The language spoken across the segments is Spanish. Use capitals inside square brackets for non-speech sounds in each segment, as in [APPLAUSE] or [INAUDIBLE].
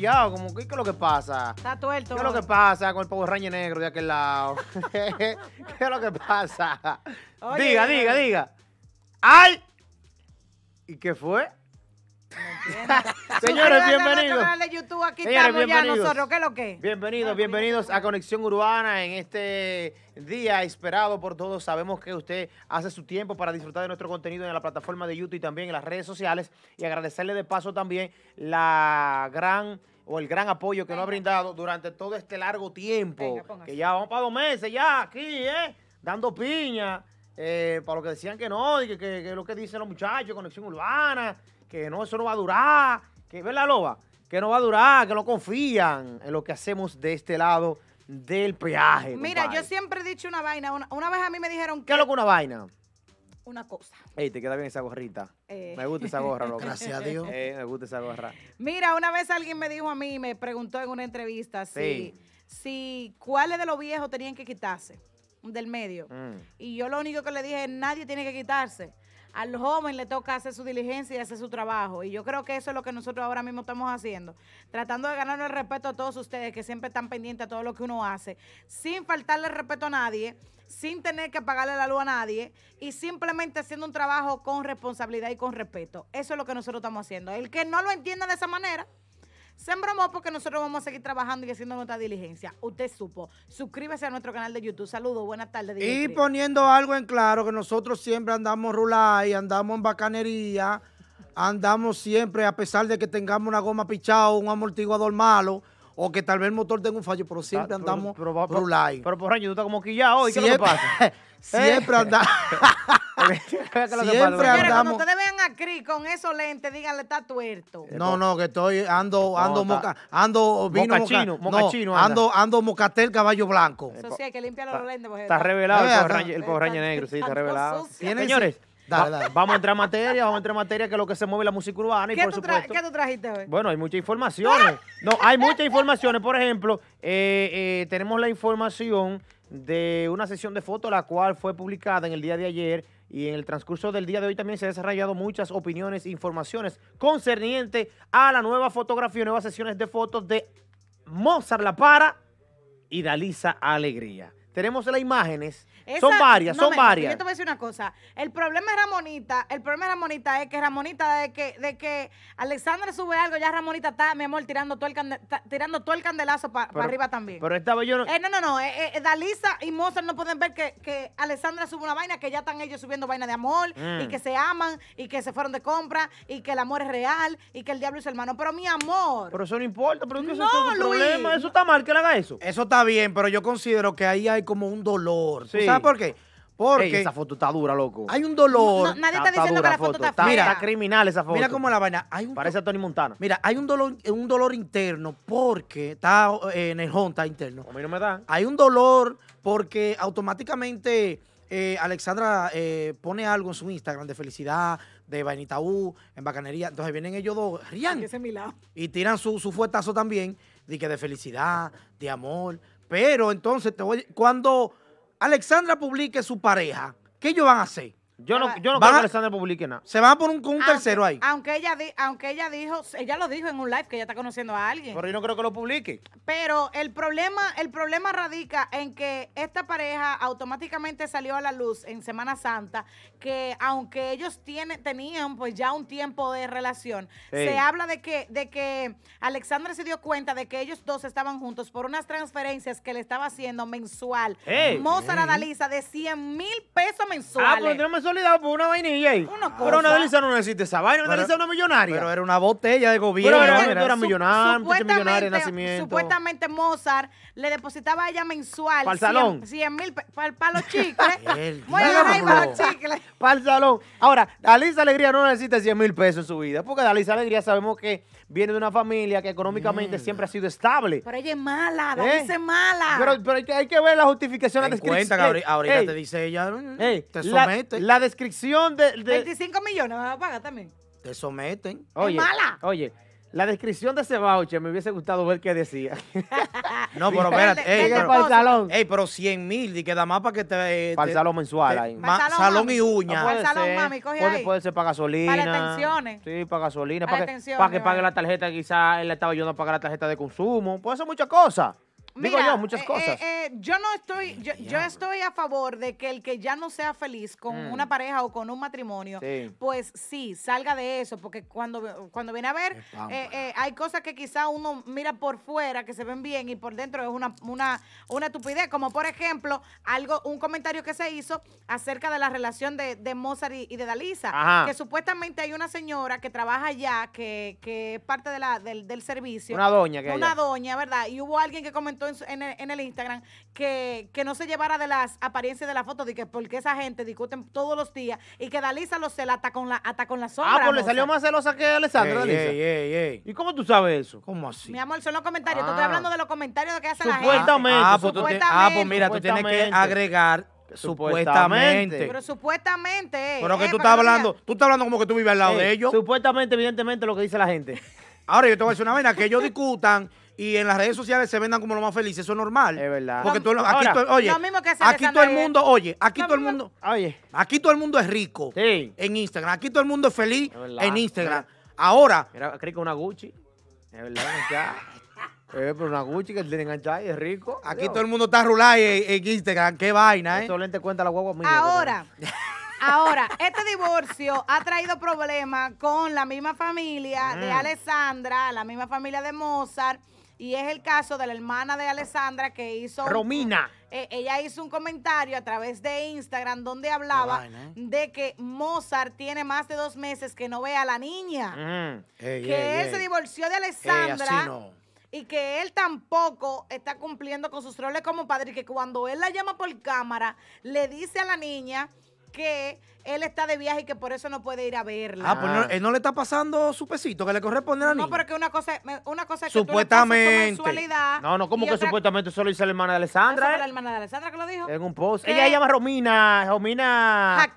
¿qué, es lo que pasa? Está tuerto. ¿Qué es lo que pasa con el pobre Ranger negro de aquel lado? [LAUGHS] ¿Qué es lo que pasa? diga, eh, diga, eh. diga. ¡Ay! ¿Y qué fue? [LAUGHS] Señores, bienvenidos. Señores, bienvenidos. nosotros, ¿qué lo Bienvenidos, bienvenidos a Conexión Urbana en este día esperado por todos. Sabemos que usted hace su tiempo para disfrutar de nuestro contenido en la plataforma de YouTube y también en las redes sociales. Y agradecerle de paso también la gran o el gran apoyo que nos ha brindado durante todo este largo tiempo. que ya vamos para dos meses, ya aquí, ¿eh? Dando piña eh, para los que decían que no, y que, lo que dicen los muchachos, conexión urbana, que no, eso no va a durar, que, la Loba? Que no va a durar, que no confían en lo que hacemos de este lado del peaje. Mira, yo siempre he dicho una vaina. Una, vez a mí me dijeron que. ¿Qué es lo que una vaina? Una cosa. Ey, te queda bien esa gorrita. Eh. Me gusta esa gorra, loco. Gracias a Dios. Eh, me gusta esa gorra. Mira, una vez alguien me dijo a mí, me preguntó en una entrevista sí. si, si cuáles de los viejos tenían que quitarse del medio. Mm. Y yo lo único que le dije, es nadie tiene que quitarse. Al joven le toca hacer su diligencia y hacer su trabajo. Y yo creo que eso es lo que nosotros ahora mismo estamos haciendo. Tratando de ganar el respeto a todos ustedes que siempre están pendientes a todo lo que uno hace. Sin faltarle respeto a nadie, sin tener que pagarle la luz a nadie y simplemente haciendo un trabajo con responsabilidad y con respeto. Eso es lo que nosotros estamos haciendo. El que no lo entienda de esa manera, Sembramos porque nosotros vamos a seguir trabajando y haciendo nuestra diligencia. Usted supo. Suscríbase a nuestro canal de YouTube. Saludos, buenas tardes. Y poniendo algo en claro, que nosotros siempre andamos rulay, andamos en bacanería, andamos siempre, a pesar de que tengamos una goma pichada un amortiguador malo, o que tal vez el motor tenga un fallo, pero siempre andamos rulay. Pero, por año, tú estás como quillado hoy, ¿qué es pasa? [LAUGHS] siempre eh. andamos... [LAUGHS] [LAUGHS] Siempre Cuando ustedes vean a Cris con esos lentes, díganle, está tuerto. Eh, no, no, que estoy, ando, ando, moca, ando, vino mocachino, ando, ando mocatel caballo blanco. Eso sí, hay que limpiar los lentes. está, revelado el porraño el negro, sí, está revelado. Señores. Vamos a entrar en materia, vamos a entrar en materia que es lo que se mueve la música urbana y ¿Qué por tú supuesto. ¿Qué tú trajiste hoy? Bueno, hay muchas informaciones. [LAUGHS] No, hay muchas informaciones. Por ejemplo, eh, eh, tenemos la información de una sesión de fotos la cual fue publicada en el día de ayer y en el transcurso del día de hoy también se han desarrollado muchas opiniones e informaciones concerniente a la nueva fotografía, y nuevas sesiones de fotos de Mozart La Para y Dalisa Alegría tenemos las imágenes. son varias, son varias. Yo te voy a decir una cosa. El problema es Ramonita. El problema es Ramonita es que Ramonita, de que, de que Alexandra sube algo, ya Ramonita está, mi amor, tirando todo el, tirando todo el candelazo para arriba también. Pero estaba yo. Eh, no, no, no. Eh, eh, Dalisa y Mozart no pueden ver que, que, Alexandra sube una vaina, que ya están ellos subiendo vaina de amor, y mm. que se aman, y que se fueron de compra, y que el amor es real, y que el diablo es hermano. Pero mi amor. Pero eso no importa, pero es que no, eso es un problema. Eso está mal que le haga eso. Eso está bien, pero yo considero que ahí hay como un dolor. ¿Sabes por qué? Porque esa foto está dura, loco. hay un dolor. nadie está diciendo que la foto está Mira, Está criminal esa foto. Mira cómo la vaina. Parece a Tony Montana. Mira, hay un dolor, eh, un dolor interno porque está eh, en el está interno. A mí no me da. Hay un dolor porque automáticamente eh, Alexandra pone algo en su Instagram de felicidad, de vainitaú en bacanería. Entonces vienen ellos dos, rían, y tiran su, su fuetazo también, de que de felicidad, de amor. Pero entonces, te voy, cuando Alexandra publique su pareja, ¿qué ellos van a hacer? Yo no, ah, yo no creo que Alexander publique nada. Se va por un, un tercero ahí. Aunque ella, aunque ella dijo, ella lo dijo en un live que ella está conociendo a alguien. Pero yo no creo que lo publique. Pero el problema, el problema radica en que esta pareja automáticamente salió a la luz en Semana Santa, que aunque ellos tienen, tenían pues ya un tiempo de relación, se habla de que, de que Alexander se dio cuenta de que ellos dos estaban juntos por unas transferencias que le estaba haciendo mensual. Hey. Mozart de 100 mil pesos mensuales. Ah, le por una vainilla ahí. Una Pero una no necesita esa vaina, una es una millonaria. Pero era una botella de gobierno. Pero era, era, millonaria de nacimiento. Supuestamente Mozart le depositaba a ella mensual. Para el salón. 100 mil, para los chicles. para los chicles. Para el salón. Ahora, Dalisa Alegría no necesita 100 mil pesos en su vida, porque Dalisa Alegría sabemos que viene de una familia que económicamente mm. siempre ha sido estable. Pero ella es mala, ¿Eh? Dalisa mala. Pero, hay, que, ver la justificación, la Cuenta que ahorita, te dice ella, mm, te somete. la descripción de, 25 millones van a pagar también. Te someten. Oye, Oye, la descripción de ese voucher me hubiese gustado ver qué decía. [LAUGHS] no, pero espérate. Ey, pero, para el salón. pero 100 mil, y queda más para que te... Eh, para el salón mensual salón, y uñas. para puede, ser para gasolina. Sí, para gasolina. Para, que, pague la tarjeta, quizás él le estaba ayudando a pagar la tarjeta de consumo. Puede ser muchas cosas. Digo yo, muchas eh, cosas. Eh, eh, yo no estoy, yo, estoy a favor de que el que ya no sea feliz con mm. una pareja o con un matrimonio, pues sí, salga de eso, porque cuando, cuando viene a ver, hay cosas que quizá uno mira por fuera que se ven bien y por dentro es una, una, una como por ejemplo, algo, un comentario que se hizo acerca de la relación de, de Mozart y, de Dalisa, que supuestamente hay una señora que trabaja allá, que, que es parte de la, del, del servicio. Una doña que Una doña, ¿verdad? Y hubo alguien que comentó en, el, Instagram que, que, no se llevara de las apariencias de la foto, porque esa gente discuten todos los días y que Dalisa lo cela hasta con la, hasta con la ah, sombra. Ah, pues le salió más celosa que Alessandra, ¿Y cómo tú sabes eso? ¿Cómo así? Mi amor, son los comentarios. estoy ah. hablando de los comentarios de que hace la gente. Ah, supuestamente. ah, pues mira, tú tienes que agregar Supuestamente. Pero supuestamente. Eh, pero que eh, tú estás hablando, tú estás hablando como que tú vives al lado de ellos. Supuestamente, evidentemente, lo que dice la gente. Ahora yo te voy a decir una vaina, que ellos [LAUGHS] discutan y en las redes sociales se vendan como lo más feliz Eso es normal. Es verdad. Porque tú aquí, todo, aquí todo el mundo, oye, aquí todo el mundo, oye, aquí todo el mundo es rico sí. en Instagram. Aquí todo el mundo es feliz en Instagram. Ahora. Mira, que una Gucci. Es verdad, ya. [LAUGHS] pero una Gucci que tiene enganchada y es rico. Aquí todo el mundo está rulado en, Instagram. Qué vaina, ¿eh? Solamente cuenta la Ahora. [LAUGHS] Ahora, este divorcio ha traído problemas con la misma familia de mm. Alessandra, la misma familia de Mozart. Y es el caso de la hermana de Alessandra que hizo... Romina. Eh, ella hizo un comentario a través de Instagram donde hablaba ¿eh? de que Mozart tiene más de dos meses que no ve a la niña. que él se divorció de Alessandra. Y que él tampoco está cumpliendo con sus roles como padre. Y que cuando él la llama por cámara, le dice a la niña que él está de viaje y que por eso no puede ir a verla. Ah, pues no, él no le está pasando su pesito que le corresponde a la niña. No, pero que una cosa, una cosa que supuestamente. No, no, como que supuestamente solo hizo la hermana de Alessandra. Eh? fue la hermana de Alessandra que lo dijo? En un post. Ella se llama Romina, Romina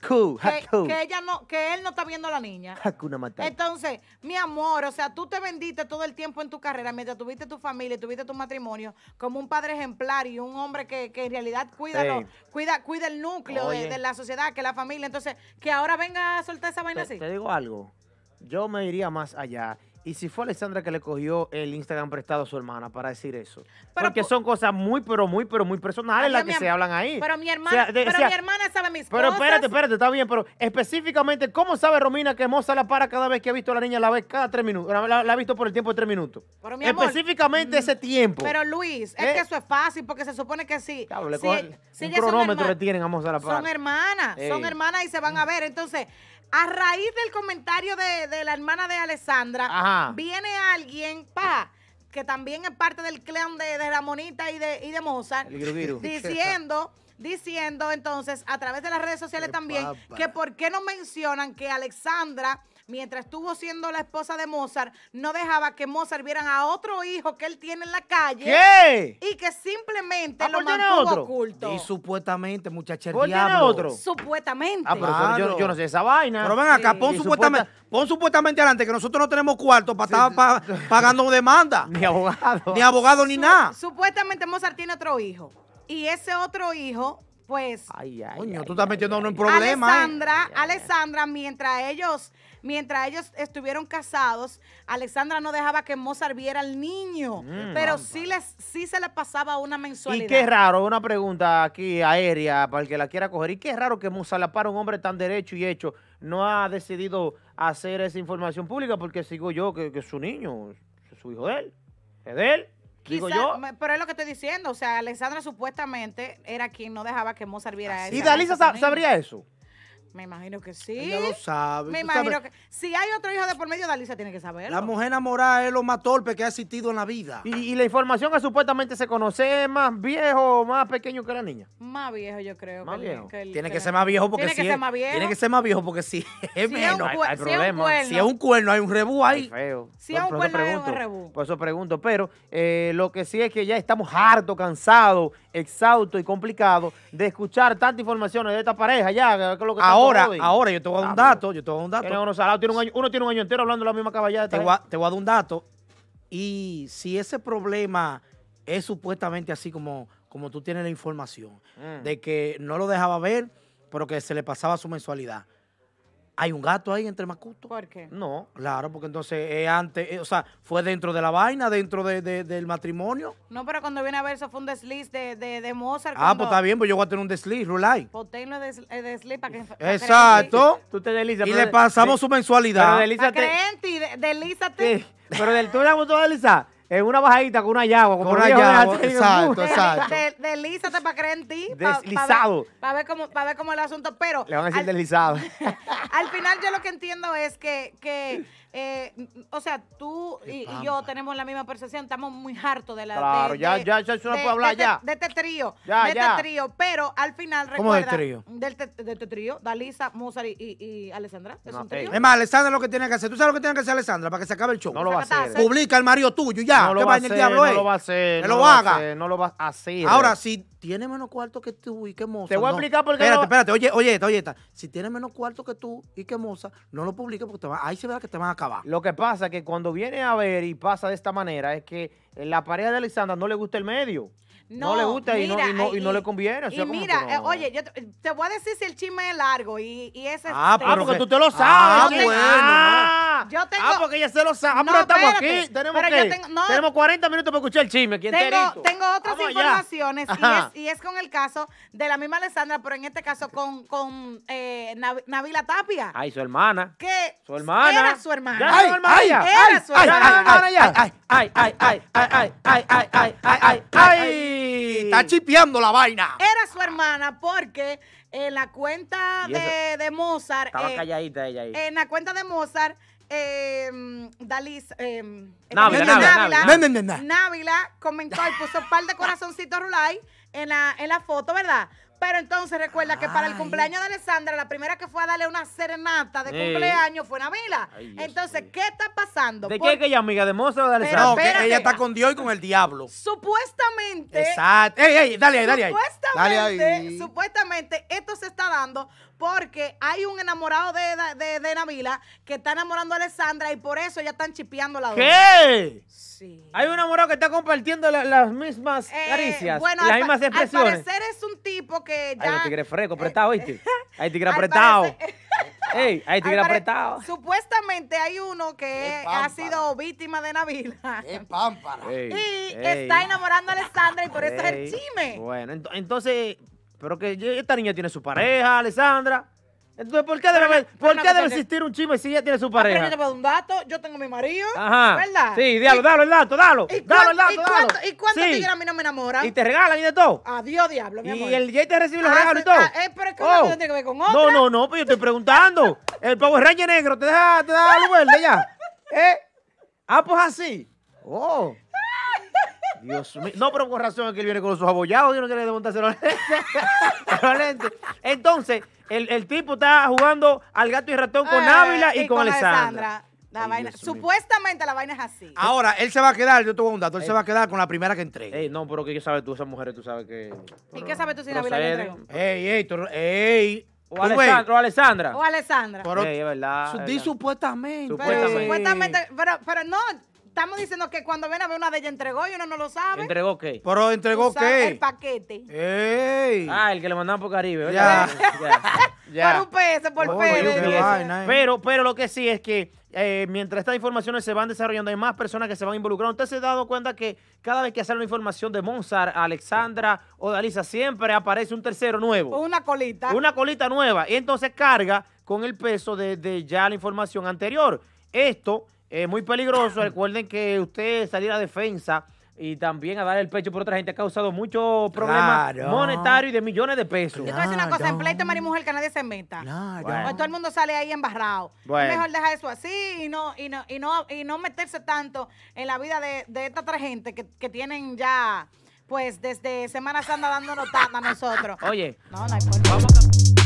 Que, ella no que él no está viendo a la niña. una Entonces, mi amor, o sea, tú te vendiste todo el tiempo en tu carrera mientras tuviste tu familia, tuviste tu matrimonio como un padre ejemplar y un hombre que, que en realidad cuida, cuida, cuida el núcleo de, de, la sociedad, que la familia. Entonces, que ahora venga a soltar esa vaina te, así. Te digo algo. Yo me iría más allá y si fue Alessandra que le cogió el Instagram prestado a su hermana para decir eso. Porque son cosas muy, pero muy, pero muy personales las que se hablan ahí. Pero mi hermana, pero mi hermana sabe mis pero cosas. Pero espérate, espérate, está bien, pero específicamente, ¿cómo sabe Romina que Moza la para cada vez que ha visto a la niña? La ve cada tres minutos, la, ha visto por el tiempo de tres minutos. Pero, específicamente mm, ese tiempo. Pero Luis, es ¿Eh? que eso es fácil porque se supone que sí. Claro, le un cronómetro le tienen a Moza la para. Son hermanas, son hermanas y se van mm. a ver. Entonces, a raíz del comentario de, la hermana de Alexandra, viene alguien, pa, que también es parte del clan de, de Ramonita y de, de Mozart, [LAUGHS] diciendo diciendo entonces a través de las redes sociales también que por qué no mencionan que Alexandra mientras estuvo siendo la esposa de Mozart, no dejaba que Mozart vieran a otro hijo que él tiene en la calle. ¿Qué? Y que simplemente ah, lo mantuvo otro? oculto. Y supuestamente, muchacha, el otro? Supuestamente. Ah, pero yo, no sé esa vaina. Pero ven acá, pon, supuestamente, adelante que nosotros no tenemos cuarto para estar pagando demanda. [LAUGHS] ni abogado. Ni abogado, ni nada. Supuestamente Mozart tiene otro hijo. Y ese otro hijo pues. tú estás metiendo uno en problemas. ¿eh? Alexandra, Alexandra, mientras ellos, mientras ellos estuvieron casados, Alexandra no dejaba que Mozart viera al niño, mm, pero sí les, sí se le pasaba una mensualidad. Y qué raro, una pregunta aquí aérea para el que la quiera coger. Y qué raro que Mozart para un hombre tan derecho y hecho no ha decidido hacer esa información pública porque sigo yo que, que es su niño, es su hijo de él, es de él. Pero es lo que estoy diciendo. O sea, Alexandra supuestamente era quien no dejaba que Mozart viera ah, eso. ¿Y Dalisa sabría eso? Me imagino que sí. Ella lo sabe. Me imagino que. Si hay otro hijo de por medio, Dalisa tiene que saberlo. La mujer enamorada es lo más torpe que ha existido en la vida. Y, la información que supuestamente se conoce es más viejo o más pequeño que la niña. Más viejo, yo creo. Más viejo. tiene que, ser más viejo porque tiene sí. Que ser más viejo. Tiene que ser más viejo porque sí. Es si menos. Es un, hay, si problema. un si es un cuerno, hay un rebú ahí. Feo. Si es un cuerno, hay un rebú. Por eso pregunto. Pero eh, lo que sí es que ya estamos harto, cansados, exhaustos y complicados de escuchar tanta información de esta pareja. Ya, ahora, ahora yo te voy a dar un dato. Yo te voy un dato. uno, tiene un año, entero hablando de la misma caballada. Te voy, a, te voy dar un dato. Y si ese problema es supuestamente así como, como tú tienes la información, mm. de que no lo dejaba ver, pero que se le pasaba su mensualidad. Hay un gato ahí entre Macuto. ¿Por qué? No, claro, porque entonces antes, eh, o sea, fue dentro de la vaina, dentro de, del matrimonio. No, pero cuando viene a ver, eso fue un desliz de, de Mozart. Ah, pues está bien, pues yo voy a tener un desliz, Rulay. Pues de eh, desliz para que. Exacto. Tú te deslizas. Y le pasamos su mensualidad. Pero deslízate. Pero del tú la gustó en una bajadita con una llave Con una llave exacto, exacto. De, para creer en ti. deslizado. Para ver, cómo, pa ver como el asunto, pero... Le van a decir deslizado. [LAUGHS] al final yo lo que entiendo es que, que eh, o sea, tú y, yo tenemos la misma percepción, estamos muy hartos de la... Claro, ya, ya, puedo hablar este, ya. De este trío, ya, de este trío, pero al final ¿Cómo recuerda... el trío? Del de este trío, Dalisa, Mozart y, y, Alessandra. Es un trío. Es más, Alessandra lo que tiene que hacer, tú sabes lo que tiene que hacer Alessandra para que se acabe el show. No lo va a hacer. Publica el Mario tuyo ya no lo va a hacer, no Lo va a hacer, no lo, va a hacer. Ahora, si tiene menos cuarto que tú y que Moza. Te voy a explicar por qué. Espérate, espérate, oye, oye, esta, oye, esta. Si tiene menos cuarto que tú y que Moza, no lo publique porque va, ahí se verá que te van a acabar. Lo que pasa es que cuando viene a ver y pasa de esta manera es que la pareja de Alexandra no le gusta el medio no, le gusta y, no, y, no, le conviene. y mira, oye, yo te, voy a decir si el chisme es largo y, y ese Ah, Ah, porque tú te lo sabes. Ah, yo tengo, ah, porque ella se lo sabe. Ah, pero estamos aquí. Tenemos, que, 40 minutos para escuchar el chisme. Tengo, tengo otras informaciones y es, con el caso de la misma Alessandra, pero en este caso con, con eh, Navila Tapia. Ay, su hermana. ¿Qué? su hermana. Era su hermana. ay, ay, ay, ay, ay, ay, ay, ay, ay, ay Está chipeando la vaina. Era su hermana porque en eh, la cuenta de, Mozart. Estaba eh, calladita ella ahí. En la cuenta de Mozart. Eh, Dalis Dalí, Návila, Návila, Návila, comentó y puso un par de corazoncitos Rulay en la, en la foto, ¿verdad? Pero entonces recuerda que para el cumpleaños de Alessandra, la primera que fue a darle una serenata de cumpleaños fue Navila. entonces, ¿qué está pasando? ¿De qué es que ella amiga de Mozart o de Alessandra? No, que ella está con Dios y con el diablo. Supuestamente. Exacto. Ey, ey, dale ahí, dale Supuestamente, supuestamente, esto se está dando porque hay un enamorado de, de, Navila que está enamorando a Alessandra y por eso ya están chipeando la ¿Qué? Sí. Hay un enamorado que está compartiendo las mismas eh, caricias, bueno, las mismas expresiones. Al parecer es un tipo que ya... Eh, [LAUGHS] hay tigre fresco, apretado, ¿viste? [LAUGHS] Hay tigre apretado. Ey, ahí te apretado. Supuestamente hay uno que ha sido víctima de Navila. Es pámpara! y está enamorando a Alessandra y por eso es el chime. Bueno, entonces, pero que esta niña tiene su pareja, Alessandra. Entonces, ¿por qué debe, ¿por qué debe existir un chisme si ella tiene su pareja? yo te un dato, yo tengo mi marido, Ajá. ¿verdad? Sí, dalo, dalo el dato, dalo, ¿Y dalo el dato, ¿y Cuánto, ¿Y cuánto sí. a mí no me enamora? ¿Y te regalan y de todo? Adiós, diablo, mi amor. ¿Y el Jay te recibe los ah, regalos y todo? Ah, eh, pero es que oh. tiene que ver con otra. No, no, no, pues pero yo estoy preguntando. el Power Ranger negro, ¿te da, te da luz verde ya? ¿Eh? Ah, pues así. Oh. Dios mío. No, pero con razón es que él viene con los abollados. y no quiere desmontarse [LAUGHS] los lentes. Entonces, el, el, tipo está jugando al gato y ratón con eh, Ávila y, con, Alessandra. La vaina, supuestamente la vaina es así. Ahora, él se va a quedar, yo tengo un dato, él se eh. va a quedar con la primera que entré. Ey, no, pero que sabes tú, esas mujeres, tú sabes que. ¿Y qué sabes tú si Ávila le entregó? Ey, ey, ey. O Alessandra, o Alessandra. O Alessandra. es verdad. Di supuestamente. Supuestamente. supuestamente, pero, pero no, estamos diciendo que cuando ven a ver una de ellas entregó y uno no lo sabe. ¿Entregó qué? Pero entregó qué. El paquete. Ey. Ah, el que le mandaban por Caribe. Ya. [LAUGHS] ya. Por un peso, por oh, Pero, pero lo que sí es que eh, mientras estas informaciones se van desarrollando, hay más personas que se van involucrando. Usted se ha dado cuenta que cada vez que sale una información de Monsar Alexandra o Dalisa, siempre aparece un tercero nuevo. Una colita. Una colita nueva. Y entonces carga con el peso de, de ya la información anterior. Esto es eh, muy peligroso. Recuerden que usted salir a defensa y también a dar el pecho por otra gente ha causado muchos problemas monetarios y de millones de pesos. Yo te voy a decir una cosa, en pleito que nadie se meta. todo el mundo sale ahí embarrado. Es mejor dejar eso así y no, y no, y no, y no meterse tanto en la vida de, esta otra gente que, tienen ya, pues, desde Semana Santa dándonos tanta a nosotros. Oye, No, no hay